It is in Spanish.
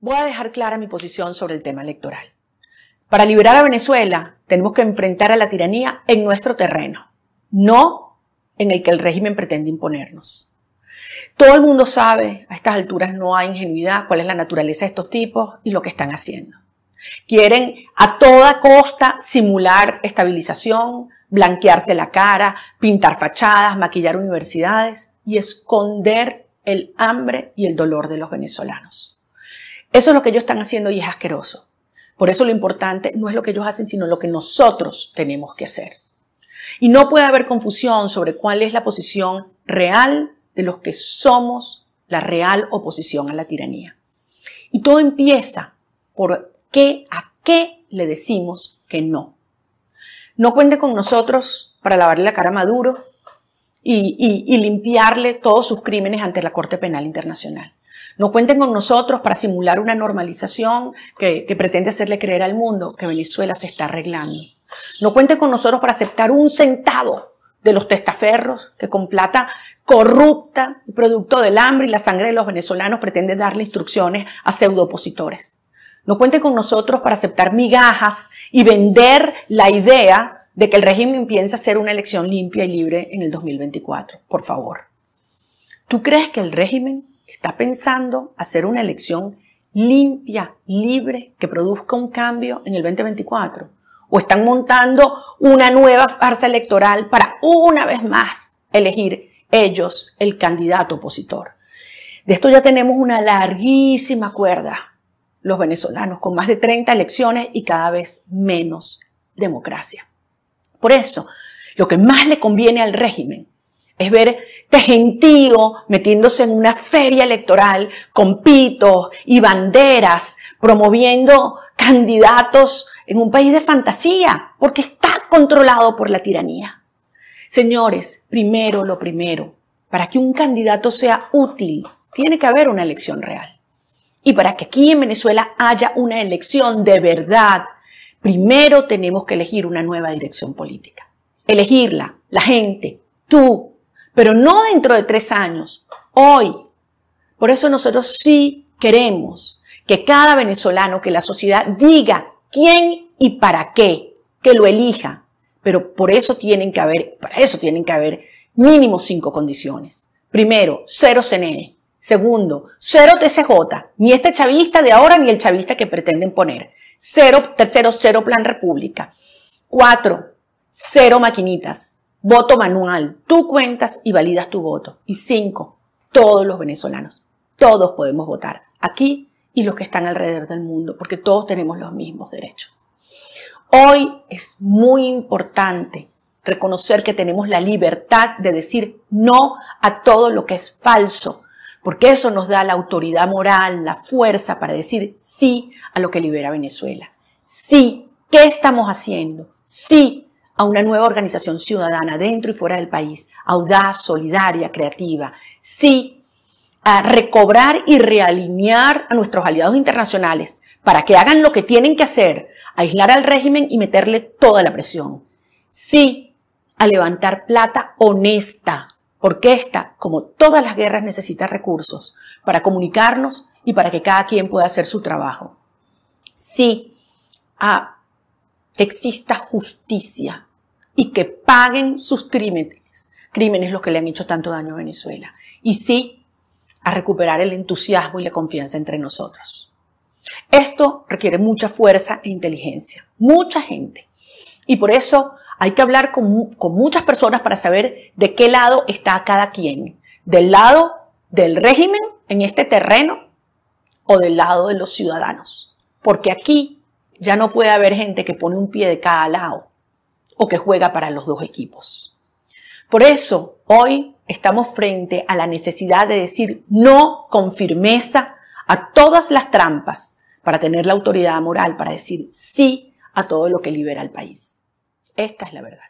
voy a dejar clara mi posición sobre el tema electoral. Para liberar a Venezuela, tenemos que enfrentar a la tiranía en nuestro terreno, no en el que el régimen pretende imponernos. Todo el mundo sabe, a estas alturas no hay ingenuidad, cuál es la naturaleza de estos tipos y lo que están haciendo. Quieren a toda costa simular estabilización, blanquearse la cara, pintar fachadas, maquillar universidades y esconder el hambre y el dolor de los venezolanos. Eso es lo que ellos están haciendo y es asqueroso. Por eso lo importante no es lo que ellos hacen, sino lo que nosotros tenemos que hacer. Y no puede haber confusión sobre cuál es la posición real de los que somos la real oposición a la tiranía. Y todo empieza por qué, a qué le decimos que no. No cuente con nosotros para lavarle la cara a Maduro y, y limpiarle todos sus crímenes ante la Corte Penal Internacional. No cuenten con nosotros para simular una normalización que, pretende hacerle creer al mundo que Venezuela se está arreglando. No cuenten con nosotros para aceptar un centavo de los testaferros que con plata corrupta, producto del hambre y la sangre de los venezolanos, pretende darle instrucciones a pseudo opositores. No cuenten con nosotros para aceptar migajas y vender la idea de que el régimen piensa hacer una elección limpia y libre en el 2024. Por favor. ¿Tú crees que el régimen está pensando hacer una elección limpia, libre, que produzca un cambio en el 2024? ¿O están montando una nueva farsa electoral para una vez más elegir ellos el candidato opositor? De esto ya tenemos una larguísima cuerda, los venezolanos, con más de 30 elecciones y cada vez menos democracia. Por eso, lo que más le conviene al régimen es ver que gentío metiéndose en una feria electoral con pitos y banderas, promoviendo candidatos en un país de fantasía, porque está controlado por la tiranía. Señores, primero lo primero, para que un candidato sea útil, tiene que haber una elección real. Y para que aquí en Venezuela haya una elección de verdad, primero tenemos que elegir una nueva dirección política. Elegirla, la gente, tú, pero no dentro de tres años, hoy. Por eso nosotros sí queremos que cada venezolano, que la sociedad diga quién y para qué, que lo elija. Pero por eso tienen que haber, para eso tienen que haber mínimo cinco condiciones. Primero, cero CNE. Segundo, cero TCJ, ni este chavista de ahora ni el chavista que pretenden poner. Cero, tercero, cero Plan República. Cuatro, cero maquinitas. Voto manual. Tú cuentas y validas tu voto. Y cinco, todos los venezolanos. Todos podemos votar. Aquí y los que están alrededor del mundo, porque todos tenemos los mismos derechos. Hoy es muy importante reconocer que tenemos la libertad de decir no a todo lo que es falso, porque eso nos da la autoridad moral, la fuerza para decir sí a lo que libera Venezuela. Sí, ¿qué estamos haciendo? Sí, a una nueva organización ciudadana dentro y fuera del país, audaz, solidaria, creativa. Sí, a recobrar y realinear a nuestros aliados internacionales para que hagan lo que tienen que hacer, aislar al régimen y meterle toda la presión. Sí, a levantar plata honesta, porque esta, como todas las guerras, necesita recursos para comunicarnos y para que cada quien pueda hacer su trabajo. Sí, a que exista justicia y que paguen sus crímenes, crímenes los que le han hecho tanto daño a Venezuela. Y sí, a recuperar el entusiasmo y la confianza entre nosotros. Esto requiere mucha fuerza e inteligencia, mucha gente. Y por eso hay que hablar con, con muchas personas para saber de qué lado está cada quien. Del lado del régimen en este terreno o del lado de los ciudadanos. Porque aquí ya no puede haber gente que pone un pie de cada lado o que juega para los dos equipos. Por eso, hoy estamos frente a la necesidad de decir no con firmeza a todas las trampas para tener la autoridad moral para decir sí a todo lo que libera al país. Esta es la verdad.